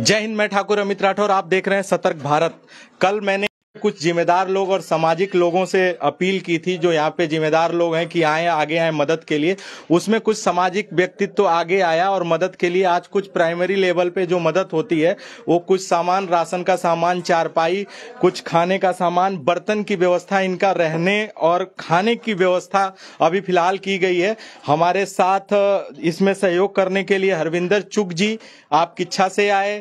जय हिंद मैं ठाकुर अमित राठौर आप देख रहे हैं सतर्क भारत कल मैंने कुछ जिम्मेदार लोग और सामाजिक लोगों से अपील की थी जो यहाँ पे जिम्मेदार लोग हैं कि आए आगे आए मदद के लिए उसमें कुछ सामाजिक व्यक्तित्व तो आगे आया और मदद के लिए आज कुछ प्राइमरी लेवल पे जो मदद होती है वो कुछ सामान राशन का सामान चारपाई कुछ खाने का सामान बर्तन की व्यवस्था इनका रहने और खाने की व्यवस्था अभी फिलहाल की गई है हमारे साथ इसमें सहयोग करने के लिए हरविंदर चुग जी आप किच्छा से आए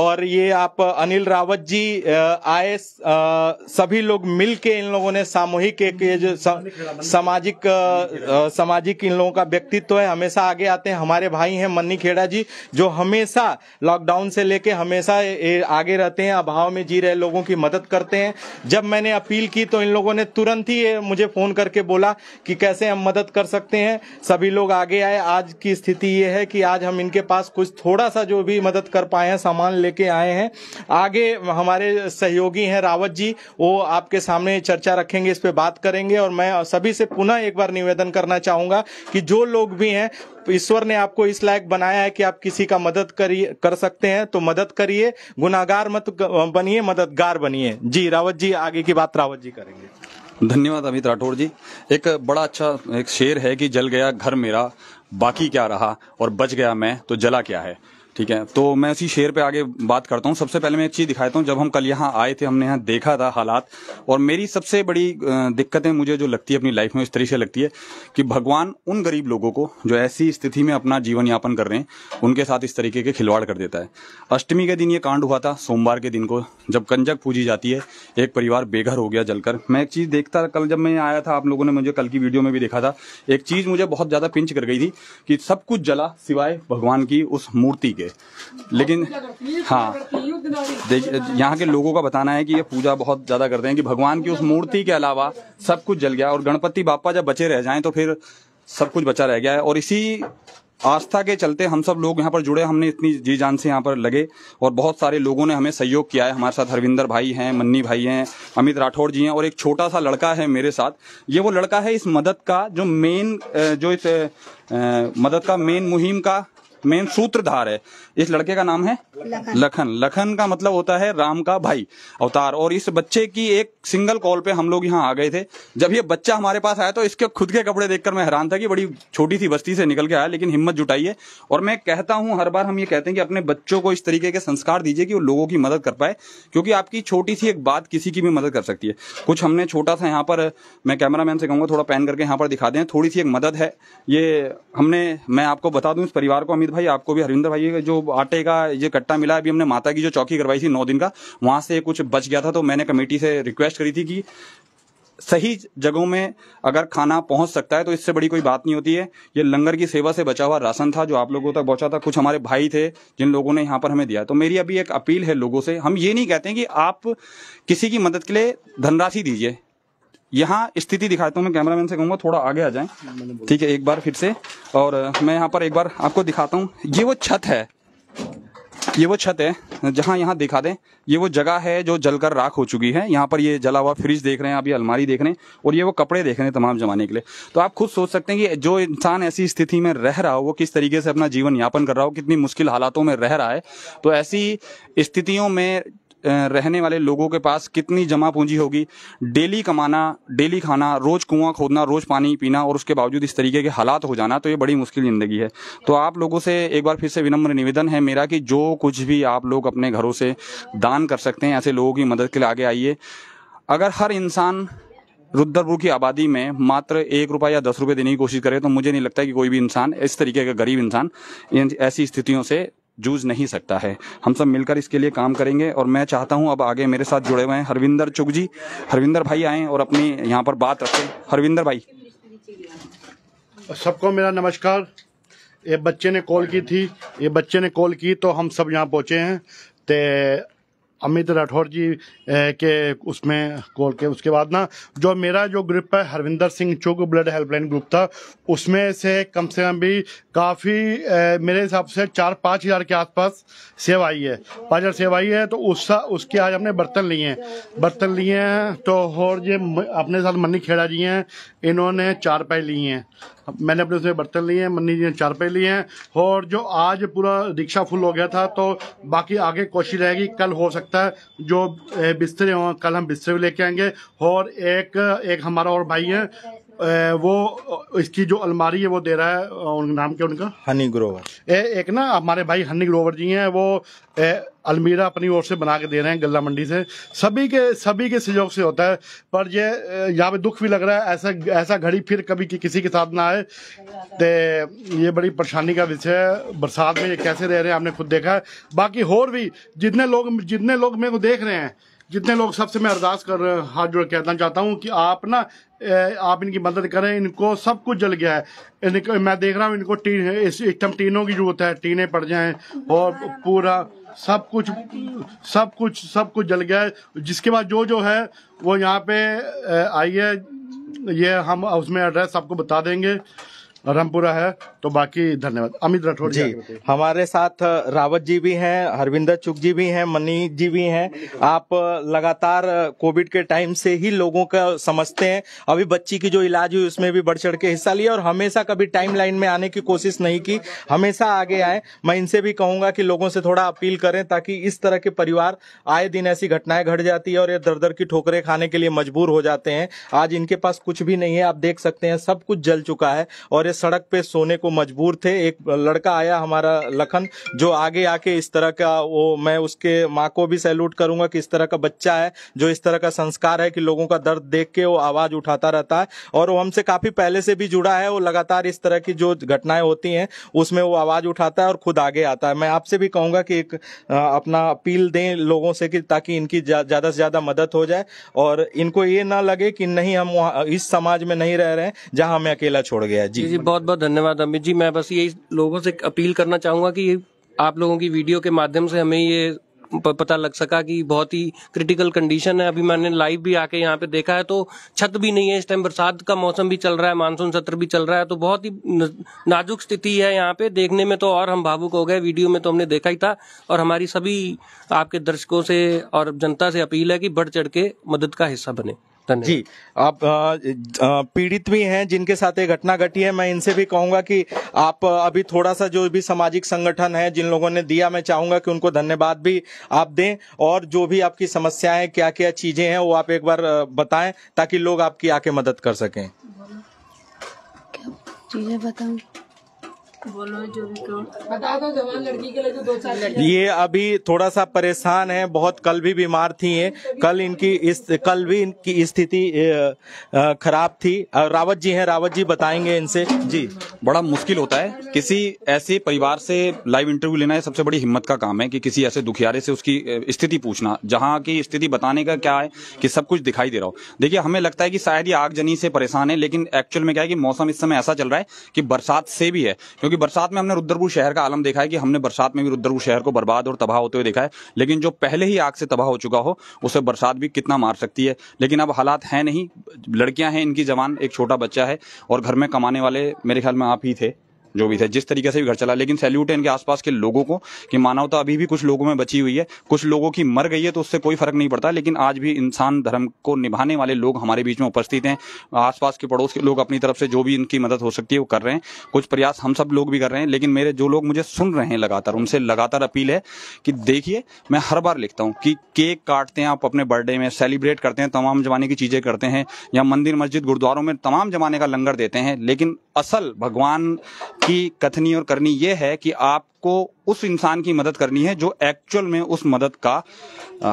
और ये आप अनिल रावत जी आए सभी लोग मिल इन लोगों ने सामूहिक एक ये जो सामाजिक सामाजिक इन लोगों का व्यक्तित्व है हमेशा आगे आते हैं हमारे भाई हैं मन्नी खेड़ा जी जो हमेशा लॉकडाउन से लेके हमेशा आगे रहते हैं अभाव में जी रहे लोगों की मदद करते हैं जब मैंने अपील की तो इन लोगों ने तुरंत ही मुझे फोन करके बोला कि कैसे हम मदद कर सकते हैं सभी लोग आगे आए आज की स्थिति ये है कि आज हम इनके पास कुछ थोड़ा सा जो भी मदद कर पाए हैं सामान लेके आए हैं आगे हमारे सहयोगी हैं रावत जी वो आपके सामने चर्चा रखेंगे इस पर बात करेंगे और मैं सभी से पुनः एक बार निवेदन करना चाहूंगा कि जो लोग भी हैं ईश्वर ने आपको इस लायक बनाया है कि आप किसी का मदद करिए कर सकते हैं तो मदद करिए गुनागार मत बनिए मददगार बनिए जी रावत जी आगे की बात रावत जी करेंगे धन्यवाद अमित राठौर जी एक बड़ा अच्छा एक शेर है कि जल गया घर मेरा बाकी क्या रहा और बच गया मैं तो जला क्या है ठीक है तो मैं उसी शेर पे आगे बात करता हूँ सबसे पहले मैं एक चीज़ दिखाता हूँ जब हम कल यहाँ आए थे हमने यहाँ देखा था हालात और मेरी सबसे बड़ी दिक्कतें मुझे जो लगती है अपनी लाइफ में इस तरीके से लगती है कि भगवान उन गरीब लोगों को जो ऐसी स्थिति में अपना जीवन यापन कर रहे हैं उनके साथ इस तरीके के खिलवाड़ कर देता है अष्टमी के दिन ये कांड हुआ था सोमवार के दिन को जब कंजक पूजी जाती है एक परिवार बेघर हो गया जलकर मैं एक चीज़ देखता कल जब मैं आया था आप लोगों ने मुझे कल की वीडियो में भी देखा था एक चीज़ मुझे बहुत ज़्यादा पिंच कर गई थी कि सब कुछ जला सिवाय भगवान की उस मूर्ति गए लेकिन हाँ यहाँ के लोगों का बताना है कि ये पूजा बहुत ज़्यादा करते हैं कि भगवान की उस मूर्ति के अलावा सब कुछ जल गया और गणपति बापा जब बचे रह जाएं तो फिर सब कुछ बचा रह गया है और इसी आस्था के चलते हम सब लोग यहाँ पर जुड़े हमने इतनी जी जान से यहाँ पर लगे और बहुत सारे लोगों ने हमें सहयोग किया है हमारे साथ हरविंदर भाई हैं मन्नी भाई हैं अमित राठौड़ जी हैं और एक छोटा सा लड़का है मेरे साथ ये वो लड़का है इस मदद का जो मेन जो इस मदद का मेन मुहिम का मेन सूत्रधार है इस लड़के का नाम है लखन लखन, का मतलब होता है राम का भाई अवतार और इस बच्चे की एक सिंगल कॉल पे हम लोग यहाँ आ गए थे जब ये बच्चा हमारे पास आया तो इसके खुद के कपड़े देखकर मैं हैरान था कि बड़ी छोटी सी बस्ती से निकल के आया लेकिन हिम्मत जुटाई है और मैं कहता हूँ हर बार हम ये कहते हैं कि अपने बच्चों को इस तरीके के संस्कार दीजिए कि वो लोगों की मदद कर पाए क्योंकि आपकी छोटी सी एक बात किसी की भी मदद कर सकती है कुछ हमने छोटा सा यहाँ पर मैं कैमरा से कहूँगा थोड़ा पैन करके यहाँ पर दिखा दें थोड़ी सी एक मदद है ये हमने मैं आपको बता दू इस परिवार को अमित भाई आपको भी हरविंदर भाई जो आटे का ये कट्टा मिला अभी हमने माता की जो चौकी करवाई थी नौ दिन का वहां से कुछ बच गया था तो मैंने कमेटी से रिक्वेस्ट करी थी कि सही जगहों में अगर खाना पहुंच सकता है तो इससे बड़ी कोई बात नहीं होती है ये लंगर की सेवा से बचा हुआ राशन था जो आप लोगों तक पहुंचा था कुछ हमारे भाई थे जिन लोगों ने यहाँ पर हमें दिया तो मेरी अभी एक अपील है लोगों से हम ये नहीं कहते कि आप किसी की मदद के लिए धनराशि दीजिए यहाँ स्थिति दिखाता हूँ मैं कैमरामैन से कहूंगा थोड़ा आगे आ जाए ठीक है एक बार फिर से और मैं यहाँ पर एक बार आपको दिखाता हूँ ये वो छत है ये वो छत है जहाँ यहाँ दिखा दें ये वो जगह है जो जलकर राख हो चुकी है यहाँ पर ये जला हुआ फ्रिज देख रहे हैं आप ये अलमारी देख रहे हैं और ये वो कपड़े देख रहे हैं तमाम जमाने के लिए तो आप खुद सोच सकते हैं कि जो इंसान ऐसी स्थिति में रह रहा हो वो किस तरीके से अपना जीवन यापन कर रहा हो कितनी मुश्किल हालातों में रह रहा है तो ऐसी स्थितियों में रहने वाले लोगों के पास कितनी जमा पूंजी होगी डेली कमाना डेली खाना रोज़ कुआं खोदना रोज़ पानी पीना और उसके बावजूद इस तरीके के हालात हो जाना तो ये बड़ी मुश्किल ज़िंदगी है तो आप लोगों से एक बार फिर से विनम्र निवेदन है मेरा कि जो कुछ भी आप लोग अपने घरों से दान कर सकते हैं ऐसे लोगों की मदद के लिए आगे आइए अगर हर इंसान रुद्रपुर की आबादी में मात्र एक रुपये या दस रुपये देने की कोशिश करे तो मुझे नहीं लगता कि कोई भी इंसान इस तरीके का गरीब इंसान ऐसी स्थितियों से जूझ नहीं सकता है हम सब मिलकर इसके लिए काम करेंगे और मैं चाहता हूं अब आगे मेरे साथ जुड़े हुए हैं हरविंदर चुग जी हरविंदर भाई आए और अपनी यहाँ पर बात रखें हरविंदर भाई सबको मेरा नमस्कार ये बच्चे ने कॉल की थी ये बच्चे ने कॉल की तो हम सब यहाँ पहुँचे हैं ते अमित राठौर जी के उसमें कॉल के उसके बाद ना जो मेरा जो ग्रुप है हरविंदर सिंह चुग ब्लड हेल्पलाइन ग्रुप था उसमें से कम से कम भी काफ़ी मेरे हिसाब से चार पाँच हज़ार के आसपास सेवा आई है पाँच हज़ार सेवा आई है तो उस उसके आज हमने बर्तन लिए हैं बर्तन लिए हैं तो और ये अपने साथ मनी खेड़ा जी हैं इन्होंने चार पाई लिए हैं मैंने अपने उसमें बर्तन लिए हैं मन्नी जी ने चार पे लिए हैं और जो आज पूरा रिक्शा फुल हो गया था तो बाकी आगे कोशिश रहेगी कल हो सकता है जो बिस्तरे हों कल हम बिस्तरे भी लेके आएंगे और एक एक हमारा और भाई है वो इसकी जो अलमारी है वो दे रहा है उन नाम क्या उनका हनी ग्रोवर ए, एक ना हमारे भाई हनी ग्रोवर जी हैं वो ए, अलमीरा अपनी ओर से बना के दे रहे हैं गला मंडी से सभी के सभी के सहयोग से होता है पर ये यहाँ पे दुख भी लग रहा है ऐसा ऐसा घड़ी फिर कभी कि, किसी के साथ ना आए तो ये बड़ी परेशानी का विषय है बरसात में ये कैसे रह रहे हैं हमने खुद देखा है बाकी और भी जितने लोग जितने लोग मेरे को देख रहे हैं जितने लोग सबसे मैं अरदास कर हाथ जोड़ कहना चाहता हूँ कि आप ना आप इनकी मदद करें इनको सब कुछ जल गया है इनको मैं देख रहा हूँ इनको टीन इस एकदम टीनों की जरूरत है टीने पड़ जाए और पूरा सब कुछ सब कुछ सब कुछ जल गया है जिसके बाद जो जो है वो यहाँ पे आई है ये हम उसमें एड्रेस आपको बता देंगे रामपुरा है तो बाकी धन्यवाद अमित राठौर जी हमारे साथ रावत जी भी हैं हरविंदर चुक जी भी हैं मनी जी भी हैं आप लगातार कोविड के टाइम से ही लोगों का समझते हैं अभी बच्ची की जो इलाज हुई उसमें भी बढ़ चढ़ के हिस्सा लिया और हमेशा कभी टाइम लाइन में आने की कोशिश नहीं की हमेशा आगे आए मैं इनसे भी कहूंगा कि लोगों से थोड़ा अपील करें ताकि इस तरह के परिवार आए दिन ऐसी घटनाएं घट जाती है और ये दर दर की ठोकरे खाने के लिए मजबूर हो जाते हैं आज इनके पास कुछ भी नहीं है आप देख सकते हैं सब कुछ जल चुका है और बेचारे सड़क पे सोने को मजबूर थे एक लड़का आया हमारा लखन जो आगे आके इस तरह का वो मैं उसके माँ को भी सैल्यूट करूंगा कि इस तरह का बच्चा है जो इस तरह का संस्कार है कि लोगों का दर्द देख के वो आवाज उठाता रहता है और वो हमसे काफी पहले से भी जुड़ा है वो लगातार इस तरह की जो घटनाएं होती है उसमें वो आवाज उठाता है और खुद आगे आता है मैं आपसे भी कहूंगा कि एक अपना अपील दें लोगों से कि ताकि इनकी ज्यादा से ज्यादा मदद हो जाए और इनको ये ना लगे कि नहीं हम इस समाज में नहीं रह रहे हैं जहां हमें अकेला छोड़ गया जी, जी बहुत बहुत धन्यवाद अमित जी मैं बस यही लोगों से अपील करना चाहूंगा कि आप लोगों की वीडियो के माध्यम से हमें ये पता लग सका कि बहुत ही क्रिटिकल कंडीशन है अभी मैंने लाइव भी आके यहाँ पे देखा है तो छत भी नहीं है इस टाइम बरसात का मौसम भी चल रहा है मानसून सत्र भी चल रहा है तो बहुत ही नाजुक स्थिति है यहाँ पे देखने में तो और हम भावुक हो गए वीडियो में तो हमने देखा ही था और हमारी सभी आपके दर्शकों से और जनता से अपील है कि बढ़ चढ़ के मदद का हिस्सा बने जी आप पीड़ित भी हैं जिनके साथ ये घटना घटी है मैं इनसे भी कहूंगा कि आप अभी थोड़ा सा जो भी सामाजिक संगठन है जिन लोगों ने दिया मैं चाहूंगा कि उनको धन्यवाद भी आप दें और जो भी आपकी समस्याएं क्या क्या चीजें हैं वो आप एक बार बताएं ताकि लोग आपकी आके मदद कर सकें चीजें बताऊं तो तो ये अभी थोड़ा सा परेशान है बहुत कल भी बीमार थी ये कल इनकी इस कल भी इनकी स्थिति खराब थी रावत जी हैं रावत जी बताएंगे इनसे जी बड़ा मुश्किल होता है किसी ऐसे परिवार से लाइव इंटरव्यू लेना है सबसे बड़ी हिम्मत का काम है कि किसी ऐसे दुखियारे से उसकी स्थिति पूछना जहाँ की स्थिति बताने का क्या है कि सब कुछ दिखाई दे रहा हो देखिए हमें लगता है कि शायद ये आगजनी से परेशान है लेकिन एक्चुअल में क्या है कि मौसम इस समय ऐसा चल रहा है कि बरसात से भी है क्योंकि क्योंकि बरसात में हमने रुद्रपुर शहर का आलम देखा है कि हमने बरसात में भी रुद्रपुर शहर को बर्बाद और तबाह होते हुए देखा है लेकिन जो पहले ही आग से तबाह हो चुका हो उसे बरसात भी कितना मार सकती है लेकिन अब हालात हैं नहीं लड़कियां हैं इनकी जवान एक छोटा बच्चा है और घर में कमाने वाले मेरे ख्याल में आप ही थे जो भी था जिस तरीके से भी घर चला लेकिन सैल्यूट है इनके आसपास के लोगों को कि मानवता अभी भी कुछ लोगों में बची हुई है कुछ लोगों की मर गई है तो उससे कोई फर्क नहीं पड़ता लेकिन आज भी इंसान धर्म को निभाने वाले लोग हमारे बीच में उपस्थित हैं आसपास के पड़ोस के लोग अपनी तरफ से जो भी इनकी मदद हो सकती है वो कर रहे हैं कुछ प्रयास हम सब लोग भी कर रहे हैं लेकिन मेरे जो लोग मुझे सुन रहे हैं लगातार उनसे लगातार अपील है कि देखिए मैं हर बार लिखता हूँ कि केक काटते हैं आप अपने बर्थडे में सेलिब्रेट करते हैं तमाम जमाने की चीज़ें करते हैं या मंदिर मस्जिद गुरुद्वारों में तमाम जमाने का लंगर देते हैं लेकिन असल भगवान की कथनी और करनी ये है कि आप को उस इंसान की मदद करनी है जो एक्चुअल में उस मदद का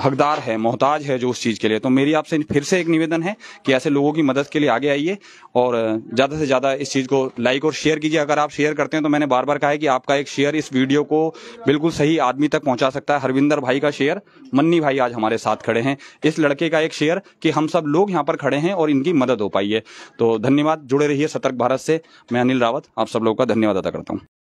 हकदार है मोहताज है जो उस चीज़ के लिए तो मेरी आपसे फिर से एक निवेदन है कि ऐसे लोगों की मदद के लिए आगे आइए और ज़्यादा से ज़्यादा इस चीज़ को लाइक और शेयर कीजिए अगर आप शेयर करते हैं तो मैंने बार बार कहा है कि आपका एक शेयर इस वीडियो को बिल्कुल सही आदमी तक पहुँचा सकता है हरविंदर भाई का शेयर मन्नी भाई आज हमारे साथ खड़े हैं इस लड़के का एक शेयर कि हम सब लोग यहाँ पर खड़े हैं और इनकी मदद हो पाई है तो धन्यवाद जुड़े रहिए सतर्क भारत से मैं अनिल रावत आप सब लोगों का धन्यवाद अदा करता हूँ